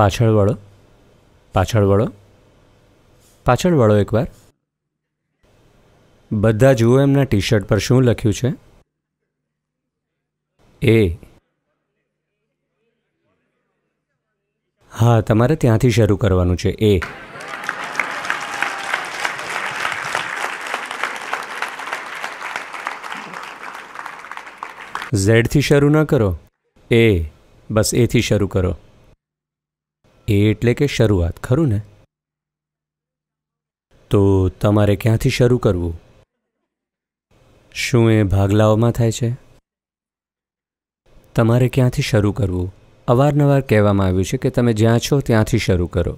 પાછળ વળો પાછળ વળો પાછળ વળો એકવાર બધા જુઓ એમના ટી શર્ટ પર શું લખ્યું છે એ હા તમારે ત્યાંથી શરૂ કરવાનું છે એ ઝેડથી શરૂ ન કરો એ બસ એથી શરૂ કરો એ એટલે કે શરૂઆત ખરું ને તો તમારે ક્યાંથી શરૂ કરવું શું એ ભાગલાઓમાં થાય છે તમારે ક્યાંથી શરૂ કરવું અવારનવાર કહેવામાં આવ્યું છે કે તમે જ્યાં છો ત્યાંથી શરૂ કરો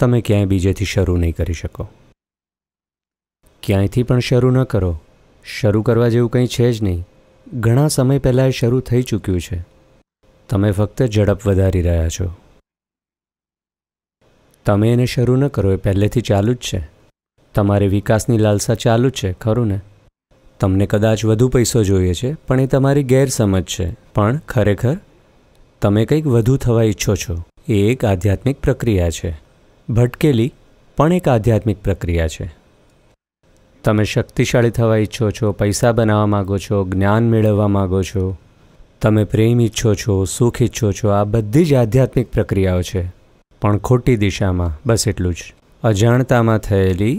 તમે ક્યાંય બીજેથી શરૂ નહીં કરી શકો ક્યાંયથી પણ શરૂ ન કરો શરૂ કરવા જેવું કંઈ છે જ નહીં ઘણા સમય પહેલાં એ શરૂ થઈ ચૂક્યું છે તમે ફક્ત ઝડપ વધારી રહ્યા છો તમે એને શરૂ ન કરો એ પહેલેથી ચાલુ જ છે તમારે વિકાસની લાલસા ચાલુ જ છે ખરું ને તમને કદાચ વધુ પૈસો જોઈએ છે પણ એ તમારી ગેરસમજ છે પણ ખરેખર તમે કંઈક વધુ થવા ઈચ્છો છો એ એક આધ્યાત્મિક પ્રક્રિયા છે ભટકેલી પણ એક આધ્યાત્મિક પ્રક્રિયા છે તમે શક્તિશાળી થવા ઈચ્છો છો પૈસા બનાવવા માગો છો જ્ઞાન મેળવવા માગો છો તમે પ્રેમ ઈચ્છો છો સુખ ઈચ્છો છો આ બધી જ આધ્યાત્મિક પ્રક્રિયાઓ છે પણ ખોટી દિશામાં બસ એટલું જ અજાણતામાં થયેલી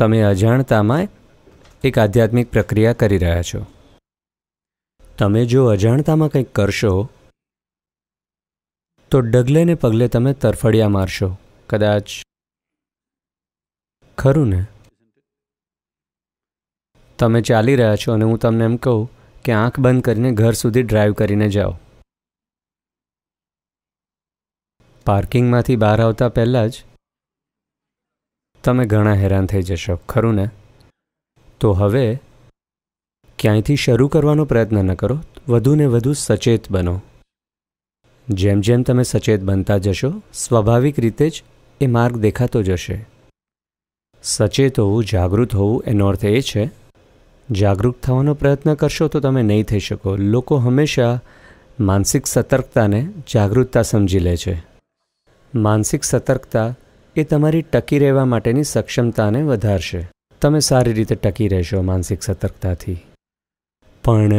તમે અજાણતામાં એક આધ્યાત્મિક પ્રક્રિયા કરી રહ્યા છો તમે જો અજાણતામાં કંઈક કરશો તો ડગલે ને પગલે તમે તરફડિયા મારશો કદાચ ખરું ને તમે ચાલી રહ્યા છો અને હું તમને એમ કહું કે આંખ બંધ કરીને ઘર સુધી ડ્રાઈવ કરીને જાઓ પાર્કિંગમાંથી બહાર આવતા પહેલાં જ તમે ઘણા હેરાન થઈ જશો ખરું ને તો હવે ક્યાંયથી શરૂ કરવાનો પ્રયત્ન ન કરો વધુ ને વધુ સચેત બનો જેમ જેમ તમે સચેત બનતા જશો સ્વાભાવિક રીતે જ એ માર્ગ દેખાતો જશે સચેત હોવું જાગૃત હોવું એનો અર્થ એ છે જાગૃત થવાનો પ્રયત્ન કરશો તો તમે નહીં થઈ શકો લોકો હંમેશા માનસિક સતર્કતાને જાગૃતતા સમજી લે છે માનસિક સતર્કતા એ તમારી ટકી રહેવા માટેની સક્ષમતાને વધારશે તમે સારી રીતે ટકી રહેશો માનસિક સતર્કતાથી પણ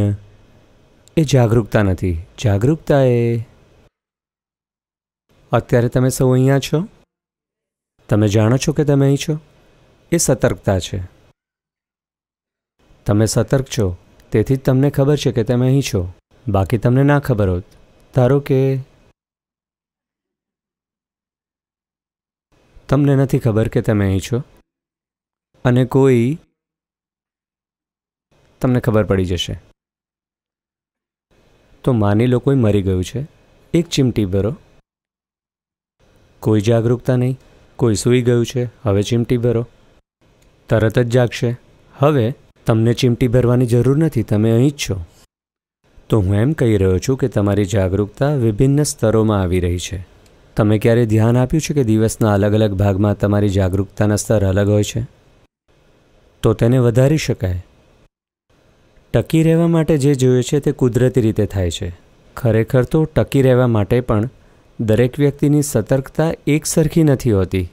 એ જાગૃતતા નથી જાગૃતતા એ અત્યારે તમે સૌ અહીંયા છો તમે જાણો છો કે તમે અહીં છો એ સતર્કતા છે તમે સતર્ક છો તેથી જ તમને ખબર છે કે તમે અહીં છો બાકી તમને ના ખબર હોત ધારો કે તમને નથી ખબર કે તમે અહીં છો અને કોઈ તમને ખબર પડી જશે તો માની લો કોઈ મરી ગયું છે એક ચીમટી ભરો કોઈ જાગરૂકતા નહીં કોઈ સૂઈ ગયું છે હવે ચીમટી ભરો તરત જ જાગશે હવે તમને ચીમટી ભરવાની જરૂર નથી તમે અહીં જ છો તો હું એમ કહી રહ્યો છું કે તમારી જાગરૂકતા વિભિન્ન સ્તરોમાં આવી રહી છે તમે ક્યારેય ધ્યાન આપ્યું છે કે દિવસના અલગ અલગ ભાગમાં તમારી જાગરૂકતાના સ્તર અલગ હોય છે તો તેને વધારી શકાય ટકી રહેવા માટે જે જોઈએ છે તે કુદરતી રીતે થાય છે ખરેખર તો ટકી રહેવા માટે પણ દરેક વ્યક્તિની સતર્કતા એકસરખી નથી હોતી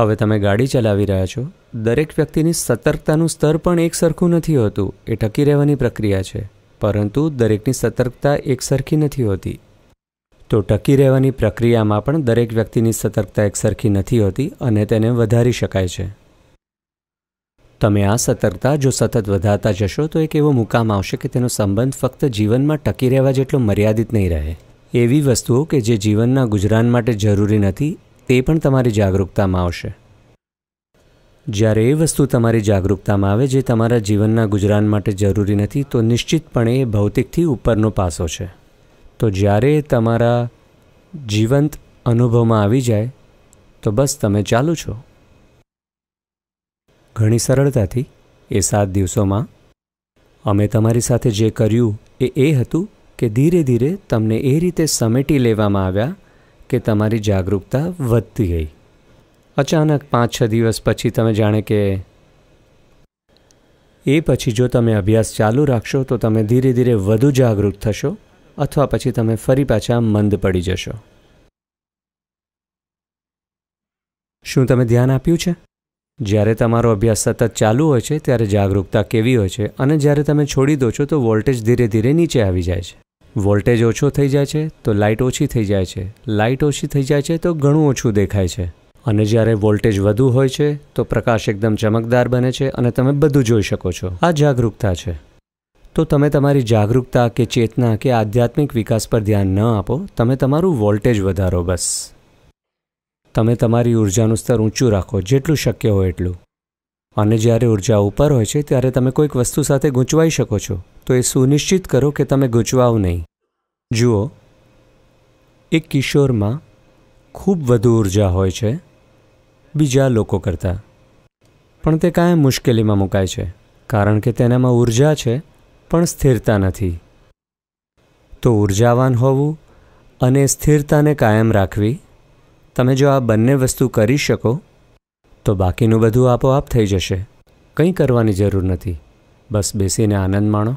હવે તમે ગાડી ચલાવી રહ્યા છો દરેક વ્યક્તિની સતર્કતાનું સ્તર પણ એક સરખું નથી હોતું એ ટકી રહેવાની પ્રક્રિયા છે પરંતુ દરેકની સતર્કતા એકસરખી નથી હોતી તો ટકી રહેવાની પ્રક્રિયામાં પણ દરેક વ્યક્તિની સતર્કતા એકસરખી નથી હોતી અને તેને વધારી શકાય છે તમે આ સતર્કતા જો સતત વધારતા જશો તો એક એવો મુકામ આવશે કે તેનો સંબંધ ફક્ત જીવનમાં ટકી રહેવા જેટલો મર્યાદિત નહીં રહે એવી વસ્તુઓ કે જે જીવનના ગુજરાન માટે જરૂરી નથી તે પણ તમારી જાગરૂકતામાં આવશે જ્યારે એ વસ્તુ તમારી જાગરૂકતામાં આવે જે તમારા જીવનના ગુજરાન માટે જરૂરી નથી તો નિશ્ચિતપણે એ ભૌતિકથી ઉપરનો પાસો છે તો જ્યારે તમારા જીવંત અનુભવમાં આવી જાય તો બસ તમે ચાલુ છો ઘણી સરળતાથી એ સાત દિવસોમાં અમે તમારી સાથે જે કર્યું એ એ હતું કે ધીરે ધીરે તમને એ રીતે સમેટી લેવામાં આવ્યા કે તમારી જાગૃતતા વધતી ગઈ અચાનક પાંચ છ દિવસ પછી તમે જાણે કે એ પછી જો તમે અભ્યાસ ચાલુ રાખશો તો તમે ધીરે ધીરે વધુ જાગૃત થશો અથવા પછી તમે ફરી પાછા મંદ પડી જશો શું તમે ધ્યાન આપ્યું છે જ્યારે તમારો અભ્યાસ સતત ચાલુ હોય છે ત્યારે જાગરૂકતા કેવી હોય છે અને જ્યારે તમે છોડી દો છો તો વોલ્ટેજ ધીરે ધીરે નીચે આવી જાય છે વોલ્ટેજ ઓછો થઈ જાય છે તો લાઇટ ઓછી થઈ જાય છે લાઇટ ઓછી થઈ જાય છે તો ઘણું ઓછું દેખાય છે અને જ્યારે વોલ્ટેજ વધુ હોય છે તો પ્રકાશ એકદમ ચમકદાર બને છે અને તમે બધું જોઈ શકો છો આ જાગરૂકતા છે તો તમે તમારી જાગૃતતા કે ચેતના કે આધ્યાત્મિક વિકાસ પર ધ્યાન ન આપો તમે તમારું વોલ્ટેજ વધારો બસ તમે તમારી ઉર્જાનું સ્તર ઊંચું રાખો જેટલું શક્ય હોય એટલું અને જ્યારે ઉર્જા ઉપર હોય છે ત્યારે તમે કોઈક વસ્તુ સાથે ગૂંચવાઈ શકો છો તો એ સુનિશ્ચિત કરો કે તમે ગૂંચવાઓ નહીં જુઓ એક કિશોરમાં ખૂબ વધુ ઉર્જા હોય છે બીજા લોકો કરતાં પણ તે કાંઈ મુશ્કેલીમાં મુકાય છે કારણ કે તેનામાં ઉર્જા છે પણ સ્થિરતા નથી તો ઉર્જાવાન હોવું અને સ્થિરતાને કાયમ રાખવી તમે જો આ બંને વસ્તુ કરી શકો તો બાકીનું બધું આપોઆપ થઈ જશે કંઈ કરવાની જરૂર નથી બસ બેસીને આનંદ માણો